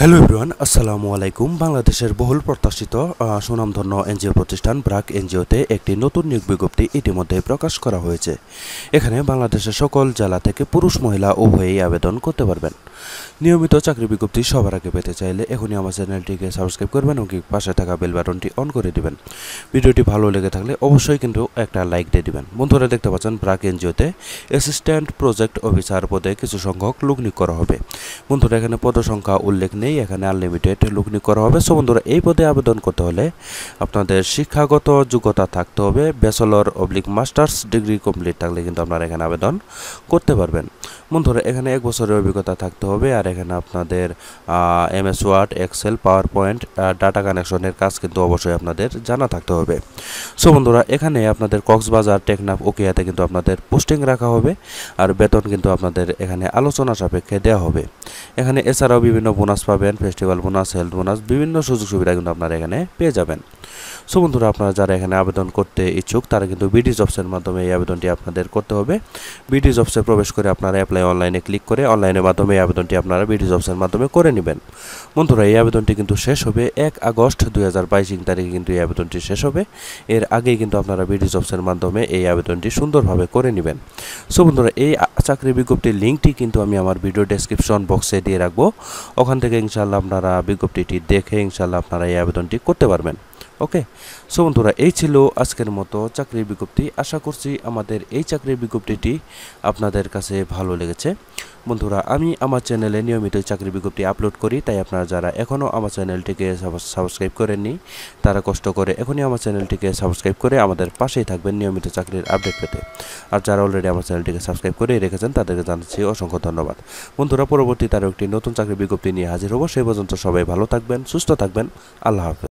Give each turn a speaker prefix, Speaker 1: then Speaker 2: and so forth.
Speaker 1: hello everyone আসসালামু আলাইকুম বাংলাদেশের বহুল প্রত্যাশিত সুনামধন্য এনজিও প্রতিষ্ঠান ব্রাক এনজিওতে একটি নতুন নিয়োগ বিজ্ঞপ্তি ইতিমধ্যে প্রকাশ করা হয়েছে এখানে বাংলাদেশের সকল জেলা থেকে পুরুষ মহিলা উভয়েই আবেদন করতে পারবেন নিয়মিত চাকরি বিজ্ঞপ্তি সবার আগে পেতে চাইলে এখনই আমার চ্যানেলটিকে সাবস্ক্রাইব করবেন এবং পাশে থাকা বেল বাটনটি অন করে দিবেন ভিডিওটি ভালো লেগে থাকলে অবশ্যই কিন্তু একটা লাইক দিয়ে দিবেন বন্ধুরা দেখতে পাচ্ছেন ব্রাক এনজিওতে অ্যাসিস্ট্যান্ট প্রজেক্ট অফিসার পদে কিছু সংখ্যক লোক করা হবে বন্ধুরা এখানে পদসংখ্যা উল্লেখ নেই এখানে আনলিমিটেড লগ্নি করা হবে সো বন্ধুরা এই পদে আবেদন করতে হলে আপনাদের শিক্ষাগত যোগ্যতা থাকতে হবে bachelor oblique masters degree complete থাকলে কিন্তু আপনারা এখানে আবেদন করতে পারবেন বন্ধুরা এখানে এক বছরের অভিজ্ঞতা থাকতে হবে আর এখানে আপনাদের M S Word Excel PowerPoint data কানেকশনের কাজ কিন্তু অবশ্যই আপনাদের জানা থাকতে হবে সো বন্ধুরা এখানে আপনাদের কক্সবাজার টেকনাফ ওকিয়াতে কিন্তু আপনাদের পোস্টিং রাখা হবে আর বেতন কিন্তু আপনাদের এখানে আলোচনা সাপেক্ষে দেওয়া হবে এখানে এছাড়াও বিভিন্ন বোনাস পাবেন ফেস্টিভ্যাল বোনাস হেলথ বোনাস বিভিন্ন সুযোগ সুবিধা কিন্তু আপনারা এখানে পেয়ে যাবেন সো বন্ধুরা আপনারা যারা এখানে আবেদন করতে ইচ্ছুক তারা কিন্তু বিডি জবসের মাধ্যমে এই আবেদনটি আপনাদের করতে হবে বিডি জবসে প্রবেশ করে আপনারা অ্যাপ্লাই অনলাইনে ক্লিক করে অনলাইনের মাধ্যমে এই আবেদনটি আপনারা বিডি জবসের মাধ্যমে করে নেবেন বন্ধুরা এই আবেদনটি কিন্তু শেষ হবে এক আগস্ট দুই হাজার বাইশ তারিখে কিন্তু এই আবেদনটি শেষ হবে এর আগেই কিন্তু আপনারা বিডি জবসের মাধ্যমে এই আবেদনটি সুন্দরভাবে করে নেবেন সো বন্ধুরা এই চাকরি বিজ্ঞপ্তির লিঙ্কটি কিন্তু আমি আমার ভিডিও ডেসক্রিপশন বক্সে দিয়ে রাখবো ওখান থেকে ইনশাল্লাহ আপনারা বিজ্ঞপ্তিটি দেখে ইনশাল্লাহ আপনারা এই আবেদনটি করতে পারবেন ওকে সো বন্ধুরা এই ছিল আজকের মতো চাকরির বিজ্ঞপ্তি আশা করছি আমাদের এই চাকরির বিজ্ঞপ্তিটি আপনাদের কাছে ভালো লেগেছে বন্ধুরা আমি আমার চ্যানেলে নিয়মিত চাকরি বিজ্ঞপ্তি আপলোড করি তাই আপনারা যারা এখনও আমার চ্যানেলটিকে সাবস্ক্রাইব করেননি তারা কষ্ট করে এখনই আমার চ্যানেলটিকে সাবস্ক্রাইব করে আমাদের পাশেই থাকবেন নিয়মিত চাকরির আপডেট পেতে আর যারা অলরেডি আমার চ্যানেলটিকে সাবস্ক্রাইব করে রেখেছেন তাদেরকে জানাচ্ছি অসংখ্য ধন্যবাদ বন্ধুরা পরবর্তী তারও একটি নতুন চাকরি বিজ্ঞপ্তি নিয়ে হাজির হব সেই পর্যন্ত সবাই ভালো থাকবেন সুস্থ থাকবেন আল্লাহ হাফেজ